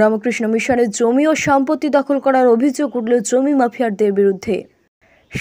রামকৃষ্ণ মিশনের জমি ও সম্পত্তি দখল করার অভিযোগ উঠল জমি মাফিয়ারদের বিরুদ্ধে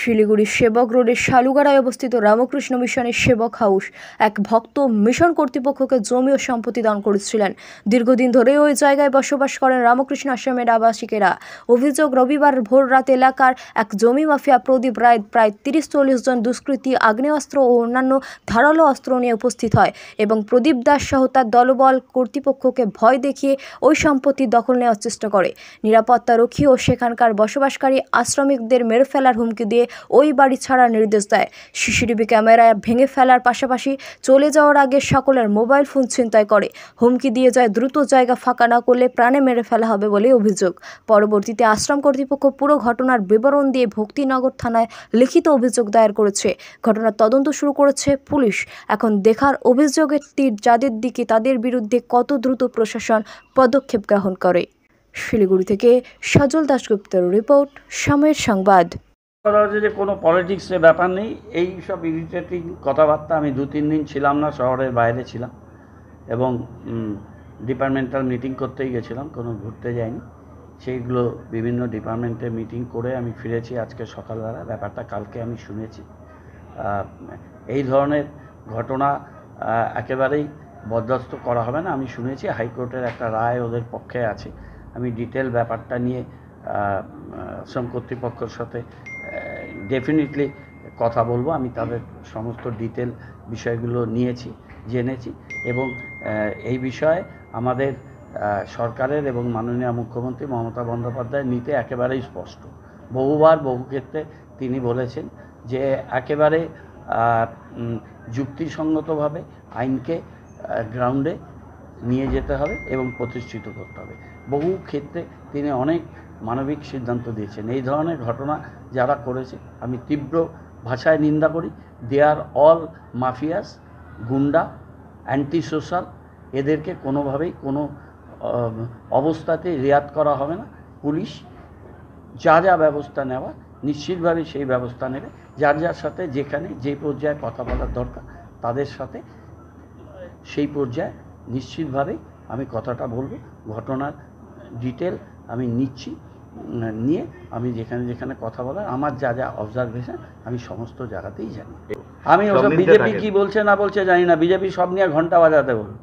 শিলিগুড়ির সেবক রোডের শালুগাড়ায় অবস্থিত রামকৃষ্ণ মিশনের সেবক হাউস এক ভক্ত মিশন কর্তৃপক্ষকে জমি ও সম্পত্তি দান করেছিলেন দীর্ঘদিন ধরে ওই জায়গায় বসবাস করেন রামকৃষ্ণ আশ্রমের আবাসিকেরা অভিযোগ রবিবার ভোর রাত এলাকার এক জমি মাফিয়া প্রদীপ রায় প্রায় তিরিশ চল্লিশ জন দুষ্কৃতী আগ্নেয়াস্ত্র ও অন্যান্য ধারালো অস্ত্র নিয়ে উপস্থিত হয় এবং প্রদীপ দাস সহ তার দলবল কর্তৃপক্ষকে ভয় দেখিয়ে ওই সম্পত্তি দখল নেওয়ার চেষ্টা করে নিরাপত্তারক্ষী ও সেখানকার বসবাসকারী আশ্রমিকদের মেরে ফেলার হুমকি দিয়ে ওই বাড়ি ছাড়ার নির্দেশ দেয় সিসিটিভি ক্যামেরা ভেঙে ফেলার পাশাপাশি চলে যাওয়ার আগে সকলের মোবাইল ফোন ছিনতাই করে হুমকি দিয়ে যায় দ্রুত জায়গা ফাঁকা না করলে প্রাণে মেরে ফেলা হবে বলে অভিযোগ পরবর্তীতে আশ্রম কর্তৃপক্ষ পুরো ঘটনার বিবরণ দিয়ে ভক্তিনগর থানায় লিখিত অভিযোগ দায়ের করেছে ঘটনার তদন্ত শুরু করেছে পুলিশ এখন দেখার অভিযোগের তীর যাদের দিকে তাদের বিরুদ্ধে কত দ্রুত প্রশাসন পদক্ষেপ গ্রহণ করে শিলিগুড়ি থেকে সজল দাশগুপ্তর রিপোর্ট সময়ের সংবাদ করা যে কোনো পলিটিক্সের ব্যাপার নেই এই সব ইরিটেটিং কথাবার্তা আমি দু তিন দিন ছিলাম না শহরের বাইরে ছিলাম এবং ডিপার্টমেন্টাল মিটিং করতেই গেছিলাম কোনো ঘুরতে যাইনি সেইগুলো বিভিন্ন ডিপার্টমেন্টে মিটিং করে আমি ফিরেছি আজকে সকালবেলা ব্যাপারটা কালকে আমি শুনেছি এই ধরনের ঘটনা একেবারেই বরদাস্ত করা হবে না আমি শুনেছি হাইকোর্টের একটা রায় ওদের পক্ষে আছে আমি ডিটেল ব্যাপারটা নিয়ে শ্রম কর্তৃপক্ষের সাথে ডেফিনেটলি কথা বলবো আমি তাদের সমস্ত ডিটেল বিষয়গুলো নিয়েছি জেনেছি এবং এই বিষয়ে আমাদের সরকারের এবং মাননীয় মুখ্যমন্ত্রী মমতা বন্দ্যোপাধ্যায় নীতি একেবারেই স্পষ্ট বহুবার বহু ক্ষেত্রে তিনি বলেছেন যে একেবারে যুক্তিসঙ্গতভাবে আইনকে গ্রাউন্ডে নিয়ে যেতে হবে এবং প্রতিষ্ঠিত করতে হবে বহু ক্ষেত্রে তিনি অনেক মানবিক সিদ্ধান্ত দিয়েছেন এই ধরনের ঘটনা যারা করেছে আমি তীব্র ভাষায় নিন্দা করি দে আর অল মাফিয়াস গুন্ডা অ্যান্টি সোশ্যাল এদেরকে কোনোভাবেই কোনো অবস্থাতে রেয়াত করা হবে না পুলিশ যা যা ব্যবস্থা নেওয়া নিশ্চিতভাবে সেই ব্যবস্থা নেবে যার যার সাথে যেখানে যে পর্যায়ে কথা বলার দরকার তাদের সাথে সেই পর্যায়ে নিশ্চিতভাবেই আমি কথাটা বলবো ঘটনার ডিটেল আমি নিচ্ছি নিয়ে আমি যেখানে যেখানে কথা বলার আমার যা যা অবজারভেশন আমি সমস্ত জায়গাতেই জানি আমি ওসব বিজেপি কি বলছে না বলছে জানি না বিজেপি সব নিয়ে ঘন্টা বাজাতে বলুন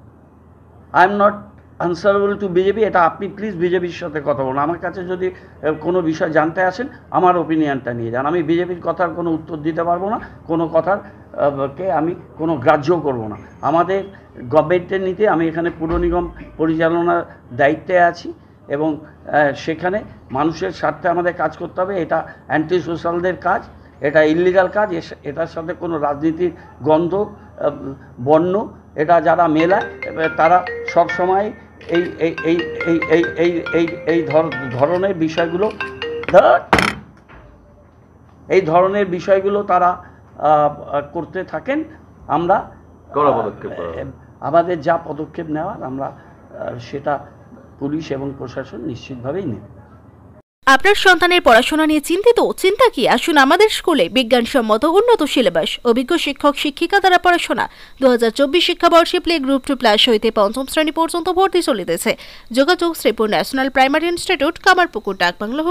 I am not answerable to BJP এটা আপনি প্লিজ বিজেপির সাথে কথা বলুন আমার কাছে যদি কোনো বিষয় জানতে আসেন আমার ওপিনিয়নটা নিয়ে যান আমি বিজেপির কথার কোনো উত্তর দিতে পারবো না কোনো কথার কে আমি কোনো গ্রাহ্য করব না আমাদের গভর্নমেন্টের নিতে আমি এখানে পুর নিগম পরিচালনার দায়িত্বে আছি এবং সেখানে মানুষের স্বার্থে আমাদের কাজ করতে হবে এটা অ্যান্টি সোশ্যালদের কাজ এটা ইলিগাল কাজ এটার সাথে কোনো রাজনীতির গন্ধ বর্ণ এটা যারা মেলায় তারা সবসময় এই এই এই এই এই এই এই এই ধরনের বিষয়গুলো এই ধরনের বিষয়গুলো তারা করতে থাকেন আমরা আমাদের যা পদক্ষেপ নেওয়ার আমরা সেটা পুলিশ এবং প্রশাসন নিশ্চিতভাবেই নেবে আপনার সন্তানের পড়াশোনা নিয়ে চিন্তিত চিন্তা কি আসুন আমাদের স্কুলে বিজ্ঞানসম্মত উন্নত সিলেবাস অভিজ্ঞ শিক্ষক শিক্ষিকা দ্বারা পড়াশোনা দু হাজার চব্বিশ শিক্ষাবর্ষে প্লে গ্রুপ টু প্লাস হইতে পঞ্চম শ্রেণী পর্যন্ত ভর্তি চলিতেছে যোগাযোগ Sripur national primary institute Kamarpukur ডাকবাংলা